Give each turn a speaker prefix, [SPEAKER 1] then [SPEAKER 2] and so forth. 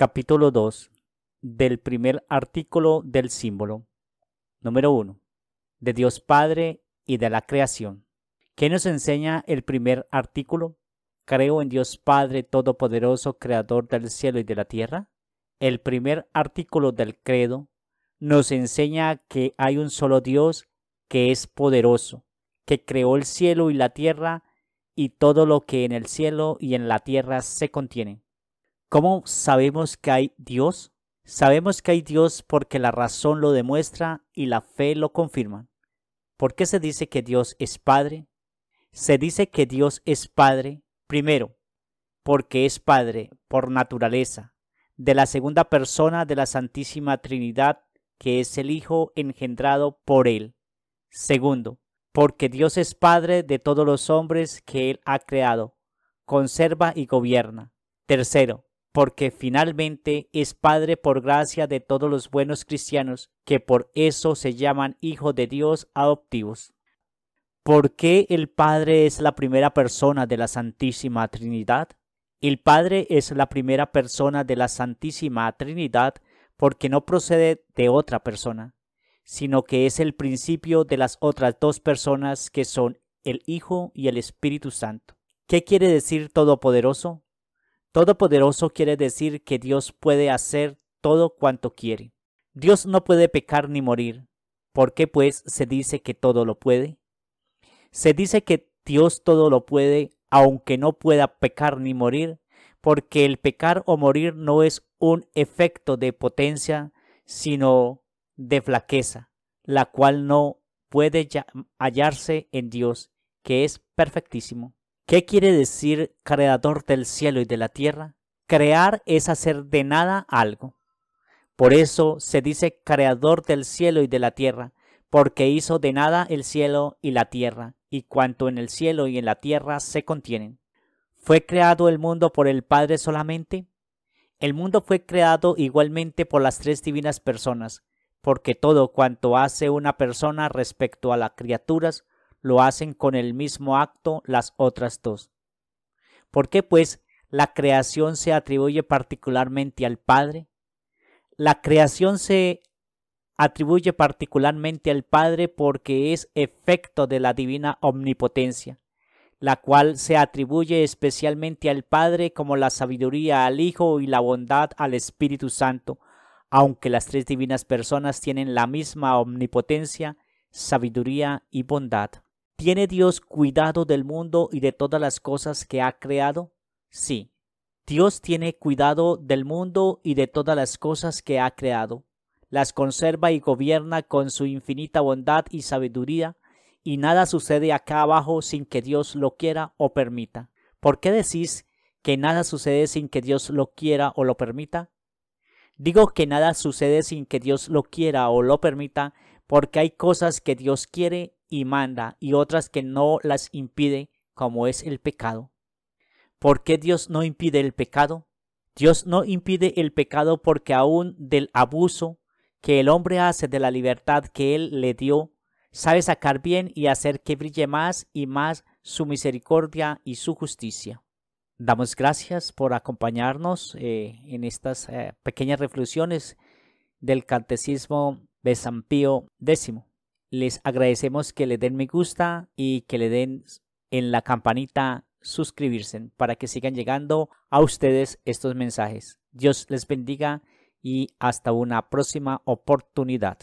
[SPEAKER 1] capítulo 2 del primer artículo del símbolo. Número 1. De Dios Padre y de la creación. ¿Qué nos enseña el primer artículo? Creo en Dios Padre Todopoderoso, Creador del cielo y de la tierra. El primer artículo del credo nos enseña que hay un solo Dios que es poderoso, que creó el cielo y la tierra y todo lo que en el cielo y en la tierra se contiene. ¿Cómo sabemos que hay Dios? Sabemos que hay Dios porque la razón lo demuestra y la fe lo confirma. ¿Por qué se dice que Dios es Padre? Se dice que Dios es Padre, primero, porque es Padre por naturaleza, de la segunda persona de la Santísima Trinidad, que es el Hijo engendrado por Él. Segundo, porque Dios es Padre de todos los hombres que Él ha creado, conserva y gobierna. Tercero, porque finalmente es Padre por gracia de todos los buenos cristianos, que por eso se llaman hijos de Dios adoptivos. ¿Por qué el Padre es la primera persona de la Santísima Trinidad? El Padre es la primera persona de la Santísima Trinidad porque no procede de otra persona, sino que es el principio de las otras dos personas que son el Hijo y el Espíritu Santo. ¿Qué quiere decir Todopoderoso? Todopoderoso quiere decir que Dios puede hacer todo cuanto quiere. Dios no puede pecar ni morir. ¿Por qué pues se dice que todo lo puede? Se dice que Dios todo lo puede aunque no pueda pecar ni morir, porque el pecar o morir no es un efecto de potencia, sino de flaqueza, la cual no puede hallarse en Dios, que es perfectísimo. ¿Qué quiere decir creador del cielo y de la tierra? Crear es hacer de nada algo. Por eso se dice creador del cielo y de la tierra, porque hizo de nada el cielo y la tierra, y cuanto en el cielo y en la tierra se contienen. ¿Fue creado el mundo por el Padre solamente? El mundo fue creado igualmente por las tres divinas personas, porque todo cuanto hace una persona respecto a las criaturas lo hacen con el mismo acto las otras dos. ¿Por qué, pues, la creación se atribuye particularmente al Padre? La creación se atribuye particularmente al Padre porque es efecto de la divina omnipotencia, la cual se atribuye especialmente al Padre como la sabiduría al Hijo y la bondad al Espíritu Santo, aunque las tres divinas personas tienen la misma omnipotencia, sabiduría y bondad. ¿Tiene Dios cuidado del mundo y de todas las cosas que ha creado? Sí, Dios tiene cuidado del mundo y de todas las cosas que ha creado. Las conserva y gobierna con su infinita bondad y sabiduría, y nada sucede acá abajo sin que Dios lo quiera o permita. ¿Por qué decís que nada sucede sin que Dios lo quiera o lo permita? Digo que nada sucede sin que Dios lo quiera o lo permita, porque hay cosas que Dios quiere y manda y otras que no las impide, como es el pecado. ¿Por qué Dios no impide el pecado? Dios no impide el pecado porque aún del abuso que el hombre hace de la libertad que él le dio, sabe sacar bien y hacer que brille más y más su misericordia y su justicia. Damos gracias por acompañarnos eh, en estas eh, pequeñas reflexiones del Catecismo de San Pío X. Les agradecemos que le den me gusta y que le den en la campanita suscribirse para que sigan llegando a ustedes estos mensajes. Dios les bendiga y hasta una próxima oportunidad.